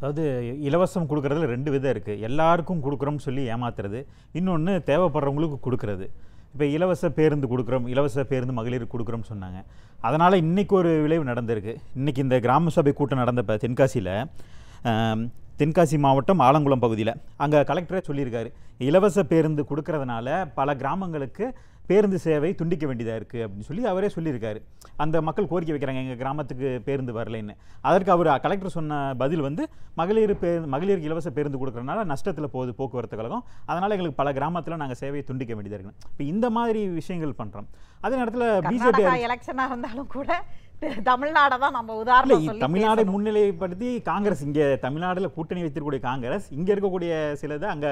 அதாவது இலவசம் கொடுக்குறதுல ரெண்டு விதம் இருக்குது எல்லாருக்கும் கொடுக்குறோம்னு சொல்லி ஏமாத்துறது இன்னொன்று தேவைப்படுறவங்களுக்கு கொடுக்குறது இப்போ இலவச பேருந்து கொடுக்குறோம் இலவச பேருந்து மகளிர் கொடுக்குறோம்னு சொன்னாங்க அதனால் இன்றைக்கி ஒரு விளைவு நடந்திருக்கு இன்றைக்கி இந்த கிராம சபை கூட்டம் நடந்தப்போ தென்காசியில் தென்காசி மாவட்டம் ஆலங்குளம் பகுதியில் அங்கே கலெக்டரே சொல்லியிருக்காரு இலவச பேருந்து கொடுக்கறதுனால பல கிராமங்களுக்கு பேருந்து சேவை துண்டிக்க வேண்டியதாக இருக்குது அப்படின்னு சொல்லி அவரே சொல்லியிருக்காரு அந்த மக்கள் கோரிக்கை வைக்கிறாங்க எங்கள் கிராமத்துக்கு பேருந்து வரலைன்னு அதற்கு அவர் கலெக்டர் சொன்ன பதில் வந்து மகளிர் பே மகளிருக்கு இலவச பேருந்து கொடுக்குறனால நஷ்டத்தில் போகுது போக்குவரத்து கழகம் அதனால் எங்களுக்கு பல கிராமத்தில் நாங்கள் சேவையை துண்டிக்க வேண்டியதாக இருக்குது இப்போ இந்த மாதிரி விஷயங்கள் பண்ணுறோம் அதே நேரத்தில் பிஜேபி எலெக்ஷனாக இருந்தாலும் கூட தமிழ்நாடை தான் நம்ம உதாரணம் தமிழ்நாடை முன்னிலைப்படுத்தி காங்கிரஸ் இங்கே தமிழ்நாடுல கூட்டணி வைத்திருக்கக்கூடிய காங்கிரஸ் இங்கே இருக்கக்கூடிய சிலது அங்கே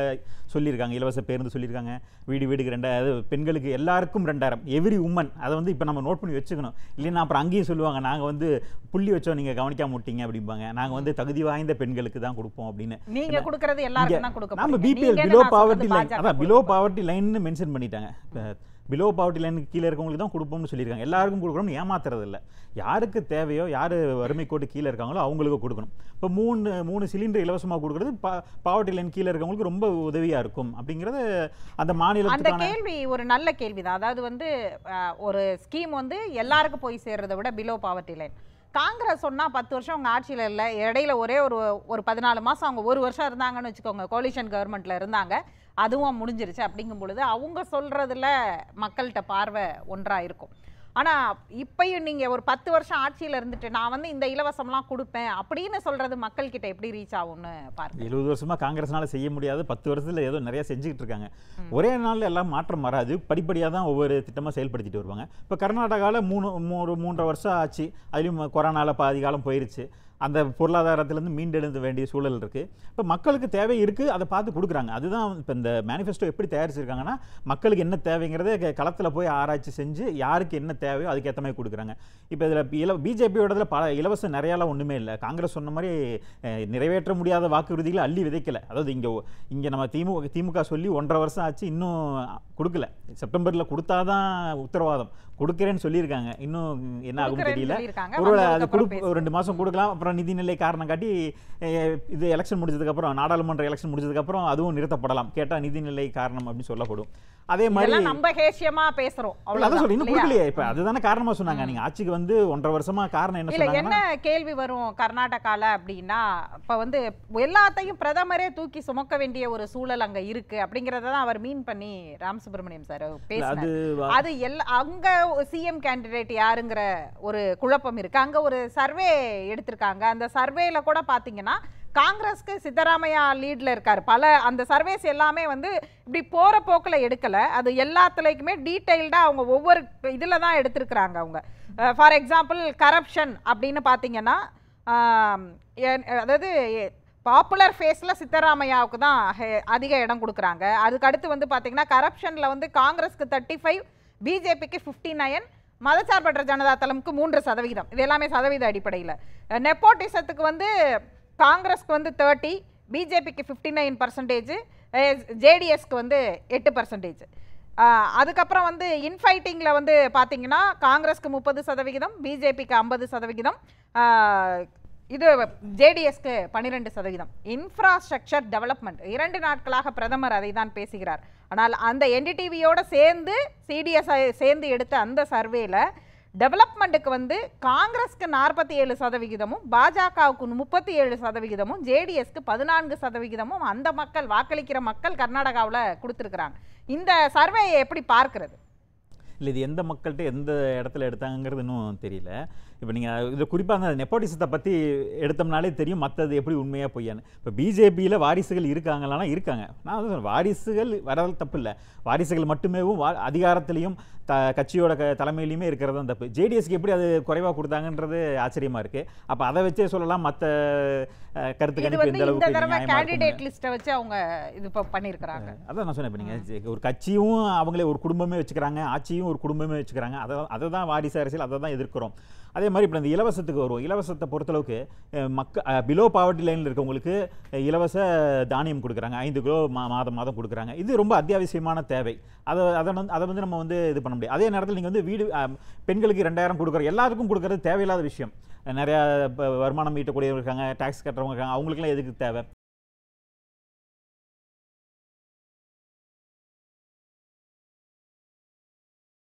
சொல்லியிருக்காங்க இலவச பேருந்து சொல்லியிருக்காங்க வீடு வீடுக்கு ரெண்டாயிரம் பெண்களுக்கு எல்லாருக்கும் ரெண்டாயிரம் எவ்ரி உமன் அதை வந்து இப்போ நம்ம நோட் பண்ணி வச்சுக்கணும் இல்லைன்னா அப்புறம் அங்கேயும் சொல்லுவாங்க நாங்கள் வந்து புள்ளி வச்சோம் நீங்கள் கவனிக்காம விட்டீங்க அப்படிம்பாங்க நாங்கள் வந்து தகுதி வாய்ந்த பெண்களுக்கு தான் கொடுப்போம் அப்படின்னு நீங்கள் கொடுக்கறது எல்லாருக்கும் நம்ம பிபிஎல் பிலோ பாவர்ட்டி லைன் அதான் பிலோ பாவர்ட்டி லைன்னு மென்ஷன் பண்ணிட்டாங்க பிலோ பவர்ட்டி லைனுக்கு கீழே இருக்கவங்களுக்கு தான் கொடுப்போம்னு சொல்லியிருக்காங்க எல்லாருக்கும் கொடுக்குறோம்னு ஏமாத்துறது இல்லை யாருக்கு தேவையோ யார் வறுமை கோட்டு கீழே இருக்காங்களோ அவங்களுக்கு கொடுக்கணும் இப்போ மூணு மூணு சிலிண்டர் இலவசமாக கொடுக்குறது பா பாவர்ட்டி லைன் கீழே இருக்கவங்களுக்கு ரொம்ப உதவியாக இருக்கும் அப்படிங்கிறது அந்த மாநில அந்த கேள்வி ஒரு நல்ல கேள்வி தான் அதாவது வந்து ஒரு ஸ்கீம் வந்து எல்லாருக்கும் போய் சேர்றதை விட பிலோ பாவர்ட்டி லைன் காங்கிரஸ் சொன்னால் பத்து வருஷம் அவங்க ஆட்சியில் இல்லை இடையில ஒரே ஒரு ஒரு பதினாலு மாதம் அவங்க ஒரு வருஷம் இருந்தாங்கன்னு வச்சுக்கோங்க கோலிஷன் கவர்மெண்ட்டில் இருந்தாங்க அதுவும் முடிஞ்சிருச்சு அப்படிங்கும் பொழுது அவங்க சொல்கிறதுல மக்கள்கிட்ட பார்வை ஒன்றாக இருக்கும் ஆனால் இப்பையும் நீங்கள் ஒரு பத்து வருஷம் ஆட்சியில் இருந்துட்டு நான் வந்து இந்த இலவசம்லாம் கொடுப்பேன் அப்படின்னு சொல்கிறது மக்கள்கிட்ட எப்படி ரீச் ஆகும்னு பாருங்க எழுபது வருஷமாக காங்கிரஸ்னால செய்ய முடியாது பத்து வருஷத்தில் ஏதோ நிறையா செஞ்சுக்கிட்டு இருக்காங்க ஒரே நாளில் எல்லாம் மாற்றம் வராது படிப்படியாக தான் ஒவ்வொரு திட்டமாக செயல்படுத்திட்டு வருவாங்க இப்போ கர்நாடகாவில் மூணு மூணு மூன்றரை வருஷம் ஆச்சு அதுலேயும் கொரோனாவில் பாதி காலம் போயிருச்சு அந்த பொருளாதாரத்திலேருந்து மீண்டெழுந்த வேண்டிய சூழல் இருக்குது இப்போ மக்களுக்கு தேவை இருக்குது அதை பார்த்து கொடுக்குறாங்க அதுதான் இப்போ இந்த மேனிஃபெஸ்டோ எப்படி தயாரிச்சிருக்காங்கன்னா மக்களுக்கு என்ன தேவைங்கிறத களத்தில் போய் ஆராய்ச்சி செஞ்சு யாருக்கு என்ன தேவையோ அதுக்கேற்ற மாதிரி கொடுக்குறாங்க இப்போ இதில் இல பிஜேபியோட இதில் பல இலவசம் நிறையாலாம் ஒன்றுமே இல்லை காங்கிரஸ் சொன்ன மாதிரி நிறைவேற்ற முடியாத வாக்குறுதிகளை அள்ளி விதைக்கலை அதாவது இங்கே இங்கே நம்ம திமுக திமுக சொல்லி ஒன்றரை வருஷம் ஆச்சு இன்னும் கொடுக்கல செப்டம்பரில் கொடுத்தாதான் உத்தரவாதம் கொடுக்கிறேன்னு சொல்லியிருக்காங்க இன்னும் என்ன ஆகும் தெரியல ஒருவேளை அது ரெண்டு மாதம் கொடுக்கலாம் அப்புறம் நிதிநிலை காரணம் காட்டி இது எலெக்ஷன் முடிஞ்சதுக்கப்புறம் நாடாளுமன்ற எலெக்ஷன் முடிஞ்சதுக்கப்புறம் அதுவும் நிறுத்தப்படலாம் கேட்டால் நிதிநிலை காரணம் அப்படின்னு சொல்லப்படும் அதே மாதிரி நம்ம ஹேஷியமா பேசுறோம் அதான் சொல்லி இன்னும் கொடுக்கலையே இப்ப அதுதானே காரணமா சொன்னாங்க நீங்க ஆட்சிக்கு வந்து ஒன்றரை வருஷமா காரணம் என்ன இல்ல என்ன கேள்வி வரும் கர்நாடகால அப்படின்னா இப்ப வந்து எல்லாத்தையும் பிரதமரே தூக்கி சுமக்க வேண்டிய ஒரு சூழல் அங்க இருக்கு அப்படிங்கறத தான் அவர் மீன் பண்ணி ராம் சுப்பிரமணியம் சார் பேசினாரு அது எல்லா அங்க சிஎம் கேண்டிடேட் யாருங்கிற ஒரு குழப்பம் இருக்கு அங்க ஒரு சர்வே எடுத்திருக்காங்க அந்த சர்வேல கூட பாத்தீங்கன்னா காங்கிரஸ்க்கு சித்தராமையா லீடில் இருக்கார் பல அந்த சர்வேஸ் எல்லாமே வந்து இப்படி போகிற போக்கில் எடுக்கலை அது எல்லாத்துலேயுமே டீட்டெயில்டாக அவங்க ஒவ்வொரு இதில் தான் எடுத்திருக்கிறாங்க அவங்க ஃபார் எக்ஸாம்பிள் கரப்ஷன் அப்படின்னு பார்த்தீங்கன்னா அதாவது பாப்புலர் ஃபேஸில் சித்தராமையாவுக்கு தான் அதிக இடம் கொடுக்குறாங்க அதுக்கடுத்து வந்து பார்த்திங்கன்னா கரப்ஷனில் வந்து காங்கிரஸ்க்கு தேர்ட்டி ஃபைவ் பிஜேபிக்கு ஃபிஃப்டி நைன் மதச்சார்பற்ற ஜனதா தளமுக்கு மூன்று சதவீதம் இது எல்லாமே சதவீத அடிப்படையில் நெப்போட்டிசத்துக்கு வந்து காங்கிரஸ்க்கு வந்து தேர்ட்டி பிஜேபிக்கு ஃபிஃப்டி நைன் பர்சன்டேஜ் ஜேடிஎஸ்க்கு வந்து எட்டு பர்சன்டேஜ் அதுக்கப்புறம் வந்து இன்ஃபைட்டிங்கில் வந்து பார்த்தீங்கன்னா காங்கிரஸ்க்கு முப்பது சதவிகிதம் பிஜேபிக்கு ஐம்பது சதவிகிதம் இது ஜேடிஎஸ்க்கு பன்னிரெண்டு சதவீதம் இன்ஃப்ராஸ்ட்ரக்சர் டெவலப்மெண்ட் இரண்டு நாட்களாக பிரதமர் அதை தான் பேசுகிறார் ஆனால் அந்த என்டிடிவியோட சேர்ந்து சிடிஎஸ் சேர்ந்து எடுத்த அந்த சர்வேல டெவலப்மெண்ட்டுக்கு வந்து காங்கிரஸ்க்கு நாற்பத்தி ஏழு சதவிகிதமும் பாஜகவுக்கு முப்பத்தி ஏழு சதவிகிதமும் ஜேடிஎஸ்க்கு பதினான்கு சதவிகிதமும் அந்த மக்கள் வாக்களிக்கிற மக்கள் கர்நாடகாவில் கொடுத்துருக்குறாங்க இந்த சர்வேயை எப்படி பார்க்கறது இல்லை இது எந்த மக்கள்கிட்ட எந்த இடத்துல எடுத்தாங்கிறது இன்னும் தெரியல இப்போ நீங்கள் இதில் குறிப்பாக அந்த நெப்போட்டிசத்தை பற்றி எடுத்தோம்னாலே தெரியும் மற்றது எப்படி உண்மையாக பொய்யான்னு இப்போ பிஜேபியில் வாரிசுகள் இருக்காங்களானா இருக்காங்க நான் வந்து வாரிசுகள் வரது தப்பு இல்லை வாரிசுகள் மட்டுமேவும் வா அதிகாரத்திலையும் த கட்சியோட க தலைமையிலையுமே இருக்கிறது தான் தப்பு ஜேடிஎஸ்க்கு எப்படி அது குறைவாக கொடுத்தாங்கன்றது ஆச்சரியமாக இருக்குது அப்போ அதை வச்சே சொல்லலாம் மற்ற கருத்து கணிப்பு எந்த அளவுக்கு வச்சு அவங்க இது பண்ணியிருக்கிறாங்க அதான் நான் சொன்னேன் இப்போ நீங்கள் ஒரு கட்சியும் அவங்களே ஒரு குடும்பமே வச்சுக்கிறாங்க ஆட்சியும் கட்சியும் ஒரு குடும்பமே வச்சுக்கிறாங்க அதை அதை தான் வாரிசு அரசியல் அதை தான் எதிர்க்கிறோம் அதே மாதிரி இப்போ இந்த இலவசத்துக்கு வரும் இலவசத்தை பொறுத்தளவுக்கு மக்க பிலோ பாவர்ட்டி லைனில் இருக்கவங்களுக்கு இலவச தானியம் கொடுக்குறாங்க ஐந்து கிலோ மா மாதம் மாதம் கொடுக்குறாங்க இது ரொம்ப அத்தியாவசியமான தேவை அதை அதை வந்து அதை வந்து நம்ம வந்து இது பண்ண முடியாது அதே நேரத்தில் நீங்கள் வந்து வீடு பெண்களுக்கு ரெண்டாயிரம் கொடுக்குற எல்லாருக்கும் கொடுக்குறது தேவையில்லாத விஷயம் நிறையா வருமானம் ஈட்டக்கூடியவங்க இருக்காங்க டேக்ஸ் கட்டுறவங்க இருக்காங்க அவங்களுக்குலாம் எதுக்கு தேவை